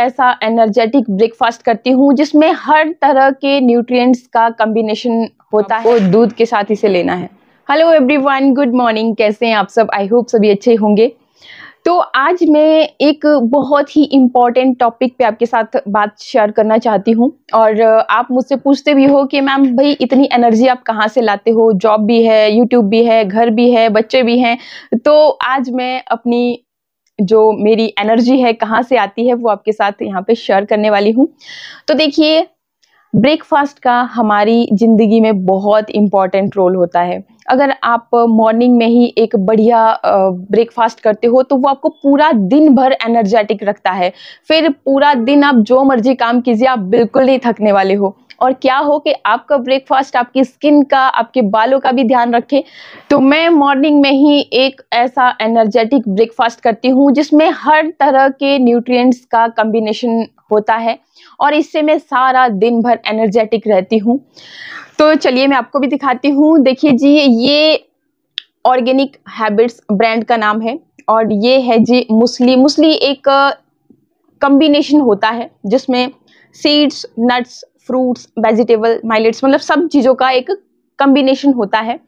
ऐसा energetic breakfast करती हूँ जिसमें हर तरह के न्यूट्रिएंट्स का कम्बिनेशन होता है और दूध के साथ इसे लेना है हेलो एवरीवन गुड मॉर्निंग कैसे हैं आप सब आई होप सभी अच्छे होंगे तो आज मैं एक बहुत ही इम्पॉर्टेंट टॉपिक पे आपके साथ बात शेयर करना चाहती हूँ और आप मुझसे पूछते भी हो कि मैम भाई इतनी एनर्जी आप कहाँ से लाते हो जॉब भी है यूट्यूब भी है घर भी है बच्चे भी हैं तो आज मैं अपनी जो मेरी एनर्जी है कहाँ से आती है वो आपके साथ यहाँ पे शेयर करने वाली हूँ तो देखिए ब्रेकफास्ट का हमारी ज़िंदगी में बहुत इम्पॉर्टेंट रोल होता है अगर आप मॉर्निंग में ही एक बढ़िया ब्रेकफास्ट करते हो तो वो आपको पूरा दिन भर एनर्जेटिक रखता है फिर पूरा दिन आप जो मर्जी काम कीजिए आप बिल्कुल नहीं थकने वाले हो और क्या हो कि आपका ब्रेकफास्ट आपकी स्किन का आपके बालों का भी ध्यान रखें तो मैं मॉर्निंग में ही एक ऐसा एनर्जेटिक ब्रेकफास्ट करती हूँ जिसमें हर तरह के न्यूट्रिएंट्स का कम्बिनेशन होता है और इससे मैं सारा दिन भर एनर्जेटिक रहती हूँ तो चलिए मैं आपको भी दिखाती हूँ देखिए जी ये ऑर्गेनिक हैबिट्स ब्रांड का नाम है और ये है जी मुसली मुसली एक कम्बिनेशन होता है जिसमें seeds nuts fruits vegetable millets मतलब सब चीज़ों का एक कम्बिनेशन होता है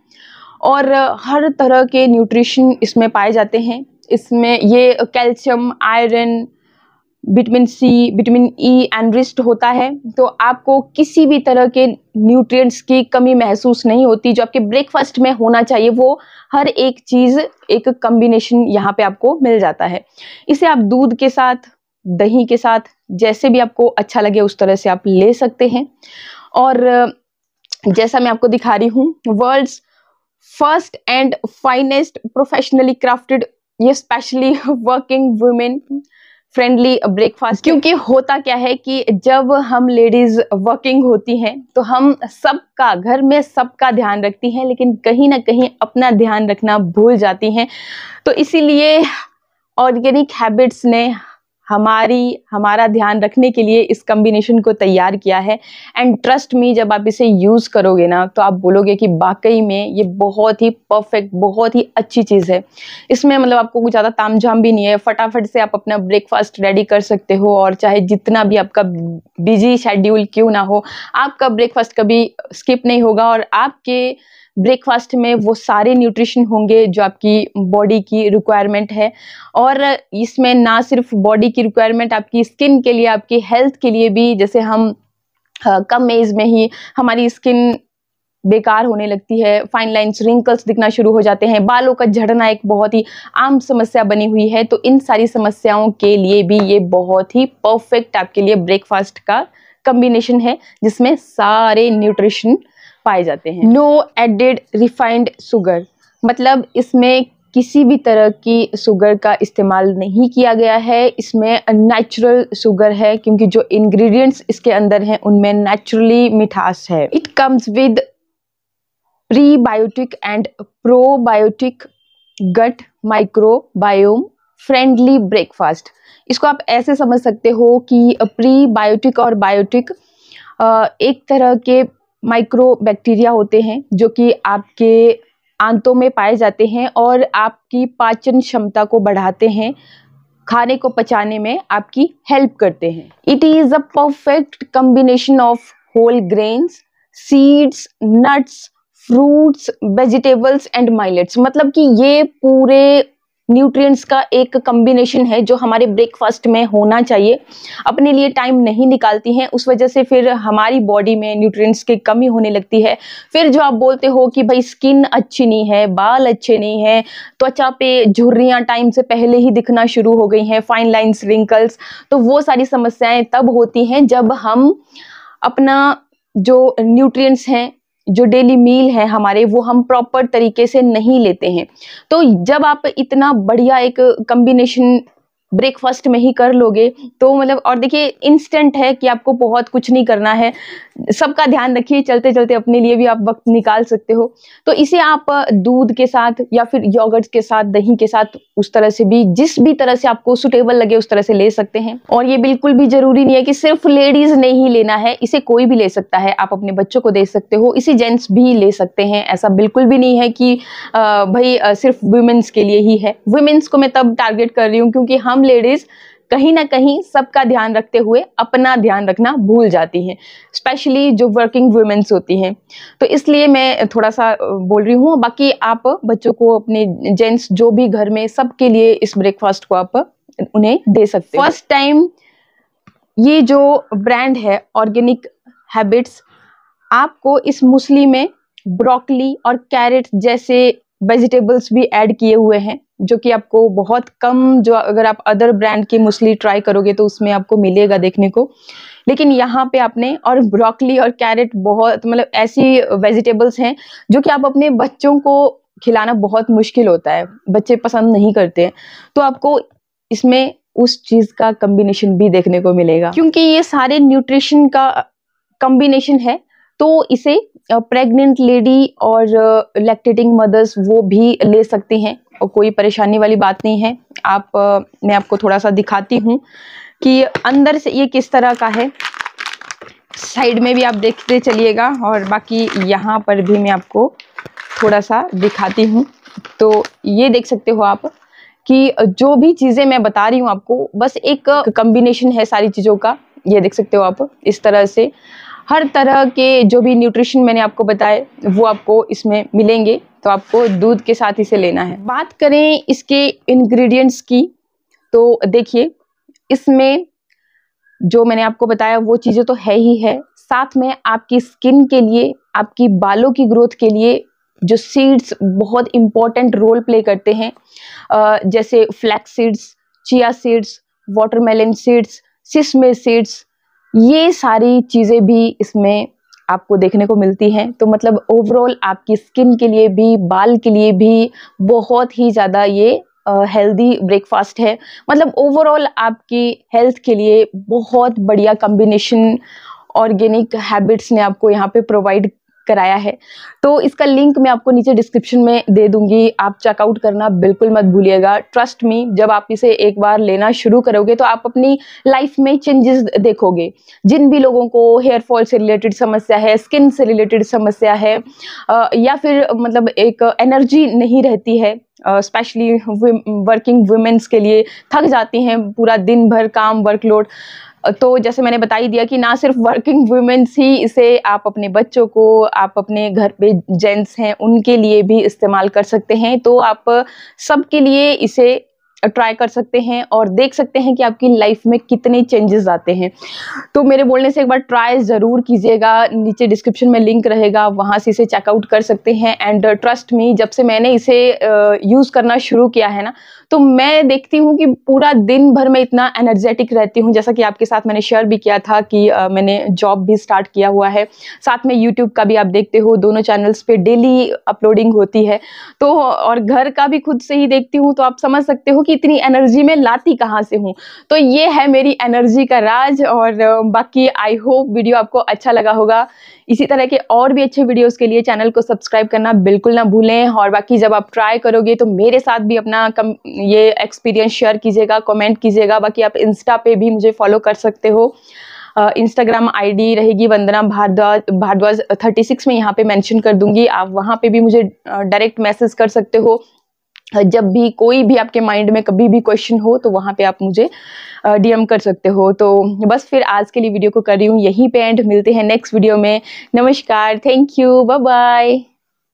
और हर तरह के न्यूट्रिशन इसमें पाए जाते हैं इसमें ये calcium iron vitamin C vitamin E enriched होता है तो आपको किसी भी तरह के न्यूट्रिएंट्स की कमी महसूस नहीं होती जो आपके ब्रेकफास्ट में होना चाहिए वो हर एक चीज़ एक कम्बिनेशन यहाँ पे आपको मिल जाता है इसे आप दूध के साथ दही के साथ जैसे भी आपको अच्छा लगे उस तरह से आप ले सकते हैं और जैसा मैं आपको दिखा रही हूँ world's first and finest professionally crafted ये specially working women friendly breakfast क्योंकि होता क्या है कि जब हम लेडीज वर्किंग होती हैं तो हम सबका घर में सबका ध्यान रखती हैं लेकिन कहीं ना कहीं अपना ध्यान रखना भूल जाती हैं तो इसीलिए ऑर्गेनिक हैबिट्स ने हमारी हमारा ध्यान रखने के लिए इस कम्बिनेशन को तैयार किया है एंड ट्रस्ट मी जब आप इसे यूज़ करोगे ना तो आप बोलोगे कि वाकई में ये बहुत ही परफेक्ट बहुत ही अच्छी चीज़ है इसमें मतलब आपको कुछ ज़्यादा तामझाम भी नहीं है फटाफट से आप अपना ब्रेकफास्ट रेडी कर सकते हो और चाहे जितना भी आपका बिजी शेड्यूल क्यों ना हो आपका ब्रेकफास्ट कभी स्किप नहीं होगा और आपके ब्रेकफास्ट में वो सारे न्यूट्रिशन होंगे जो आपकी बॉडी की रिक्वायरमेंट है और इसमें ना सिर्फ बॉडी की रिक्वायरमेंट आपकी स्किन के लिए आपकी हेल्थ के लिए भी जैसे हम कम एज में ही हमारी स्किन बेकार होने लगती है फाइन लाइन्स रिंकल्स दिखना शुरू हो जाते हैं बालों का झड़ना एक बहुत ही आम समस्या बनी हुई है तो इन सारी समस्याओं के लिए भी ये बहुत ही परफेक्ट आपके लिए ब्रेकफास्ट का कम्बिनेशन है जिसमें सारे न्यूट्रिशन पाए जाते हैं नो एडेड रिफाइंड सुगर मतलब इसमें किसी भी तरह की शुगर का इस्तेमाल नहीं किया गया है इसमें नेचुरल शुगर है क्योंकि जो इंग्रेडिएंट्स इसके अंदर हैं उनमें नेचुरली मिठास है it comes with prebiotic and probiotic gut microbiome friendly breakfast इसको आप ऐसे समझ सकते हो कि प्रीबायोटिक और बायोटिक एक तरह के माइक्रो बैक्टीरिया होते हैं जो कि आपके आंतों में पाए जाते हैं और आपकी पाचन क्षमता को बढ़ाते हैं खाने को पचाने में आपकी हेल्प करते हैं it is a perfect combination of whole grains seeds nuts fruits vegetables and millets मतलब कि ये पूरे न्यूट्रिएंट्स का एक कम्बिनेशन है जो हमारे ब्रेकफास्ट में होना चाहिए अपने लिए टाइम नहीं निकालती हैं उस वजह से फिर हमारी बॉडी में न्यूट्रिएंट्स की कमी होने लगती है फिर जो आप बोलते हो कि भाई स्किन अच्छी नहीं है बाल अच्छे नहीं हैं त्वचा पे झुर्रियाँ टाइम से पहले ही दिखना शुरू हो गई हैं फाइन लाइन्स रिंकल्स तो वो सारी समस्याएँ तब होती हैं जब हम अपना जो न्यूट्रिएंट्स हैं जो डेली मील है हमारे वो हम प्रॉपर तरीके से नहीं लेते हैं तो जब आप इतना बढ़िया एक कम्बिनेशन ब्रेकफास्ट में ही कर लोगे तो मतलब और देखिए इंस्टेंट है कि आपको बहुत कुछ नहीं करना है सबका ध्यान रखिए चलते चलते अपने लिए भी आप वक्त निकाल सकते हो तो इसे आप दूध के साथ या फिर योगर्ट के साथ दही के साथ उस तरह से भी जिस भी तरह से आपको सुटेबल लगे उस तरह से ले सकते हैं और ये बिल्कुल भी जरूरी नहीं है कि सिर्फ लेडीज ने ही लेना है इसे कोई भी ले सकता है आप अपने बच्चों को दे सकते हो इसे जेंट्स भी ले सकते हैं ऐसा बिल्कुल भी नहीं है कि भाई सिर्फ वुमेन्स के लिए ही है वुमेन्स को मैं तब टारगेट कर रही हूँ क्योंकि हम लेडीज कहीं ना कहीं सबका ध्यान रखते हुए अपना ध्यान रखना भूल जाती हैं स्पेशली जो वर्किंग वुमेन्स होती हैं तो इसलिए मैं थोड़ा सा बोल रही हूँ बाकी आप बच्चों को अपने जेंट्स जो भी घर में सबके लिए इस ब्रेकफास्ट को आप उन्हें दे सकते हैं फर्स्ट टाइम ये जो ब्रांड है ऑर्गेनिक हैबिट्स आपको इस मुस्ली में ब्रोकली और कैरेट जैसे वेजिटेबल्स भी ऐड किए हुए हैं जो कि आपको बहुत कम जो अगर आप अदर ब्रांड की मूसली ट्राई करोगे तो उसमें आपको मिलेगा देखने को लेकिन यहाँ पे आपने और ब्रोकली और कैरेट बहुत मतलब ऐसी वेजिटेबल्स हैं जो कि आप अपने बच्चों को खिलाना बहुत मुश्किल होता है बच्चे पसंद नहीं करते हैं तो आपको इसमें उस चीज़ का कम्बिनेशन भी देखने को मिलेगा क्योंकि ये सारे न्यूट्रिशन का कम्बिनेशन है तो इसे प्रेग्नेंट लेडी और लैक्टेटिंग मदर्स वो भी ले सकती हैं और कोई परेशानी वाली बात नहीं है आप मैं आपको थोड़ा सा दिखाती हूँ कि अंदर से ये किस तरह का है साइड में भी आप देखते चलिएगा और बाकी यहाँ पर भी मैं आपको थोड़ा सा दिखाती हूँ तो ये देख सकते हो आप कि जो भी चीज़ें मैं बता रही हूँ आपको बस एक कम्बिनेशन है सारी चीज़ों का ये देख सकते हो आप इस तरह से हर तरह के जो भी न्यूट्रिशन मैंने आपको बताए वो आपको इसमें मिलेंगे तो आपको दूध के साथ इसे लेना है बात करें इसके इंग्रेडिएंट्स की तो देखिए इसमें जो मैंने आपको बताया वो चीज़ें तो है ही है साथ में आपकी स्किन के लिए आपकी बालों की ग्रोथ के लिए जो सीड्स बहुत इम्पॉर्टेंट रोल प्ले करते हैं जैसे flax seeds chia seeds watermelon seeds sesame seeds ये सारी चीज़ें भी इसमें आपको देखने को मिलती हैं तो मतलब ओवरऑल आपकी स्किन के लिए भी बाल के लिए भी बहुत ही ज़्यादा ये हेल्दी ब्रेकफास्ट है मतलब ओवरऑल आपकी हेल्थ के लिए बहुत बढ़िया कम्बिनेशन ऑर्गेनिक हैबिट्स ने आपको यहाँ पे प्रोवाइड कराया है तो इसका लिंक मैं आपको नीचे डिस्क्रिप्शन में दे दूंगी आप चेकआउट करना बिल्कुल मत भूलिएगा ट्रस्ट मी जब आप इसे एक बार लेना शुरू करोगे तो आप अपनी लाइफ में चेंजेस देखोगे जिन भी लोगों को हेयर फॉल से रिलेटेड समस्या है स्किन से रिलेटेड समस्या है या फिर मतलब एक एनर्जी नहीं रहती है स्पेशली वर्किंग वुमेंस के लिए थक जाती हैं पूरा दिन भर काम वर्कलोड तो जैसे मैंने बता ही दिया कि ना सिर्फ वर्किंग वुमेन्स ही इसे आप अपने बच्चों को आप अपने घर पे जेंट्स हैं उनके लिए भी इस्तेमाल कर सकते हैं तो आप सबके लिए इसे ट्राई कर सकते हैं और देख सकते हैं कि आपकी लाइफ में कितने चेंजेस आते हैं तो मेरे बोलने से एक बार ट्राई ज़रूर कीजिएगा नीचे डिस्क्रिप्शन में लिंक रहेगा वहाँ से इसे चेकआउट कर सकते हैं एंड ट्रस्ट मी जब से मैंने इसे यूज़ uh, करना शुरू किया है ना तो मैं देखती हूँ कि पूरा दिन भर मैं इतना एनर्जेटिक रहती हूँ जैसा कि आपके साथ मैंने शेयर भी किया था कि uh, मैंने जॉब भी स्टार्ट किया हुआ है साथ में यूट्यूब का भी आप देखते हो दोनों चैनल्स पर डेली अपलोडिंग होती है तो और घर का भी खुद से ही देखती हूँ तो आप समझ सकते हो कि कि इतनी एनर्जी में लाती कहाँ से हूँ तो ये है मेरी एनर्जी का राज और बाकी आई होप वीडियो आपको अच्छा लगा होगा इसी तरह के और भी अच्छे वीडियोस के लिए चैनल को सब्सक्राइब करना बिल्कुल ना भूलें और बाकी जब आप ट्राई करोगे तो मेरे साथ भी अपना कम ये एक्सपीरियंस शेयर कीजिएगा कमेंट कीजिएगा बाकी आप इंस्टा पे भी मुझे फॉलो कर सकते हो इंस्टाग्राम uh, आईडी रहेगी वंदना भारद्वाज भारद्वाज थर्टी सिक्स में यहाँ पे मेंशन कर दूंगी आप वहाँ पे भी मुझे डायरेक्ट मैसेज कर सकते हो जब भी कोई भी आपके माइंड में कभी भी क्वेश्चन हो तो वहाँ पे आप मुझे डीएम कर सकते हो तो बस फिर आज के लिए वीडियो को कर रही हूँ यहीं पे एंड मिलते हैं नेक्स्ट वीडियो में नमस्कार थैंक यू बाय बाय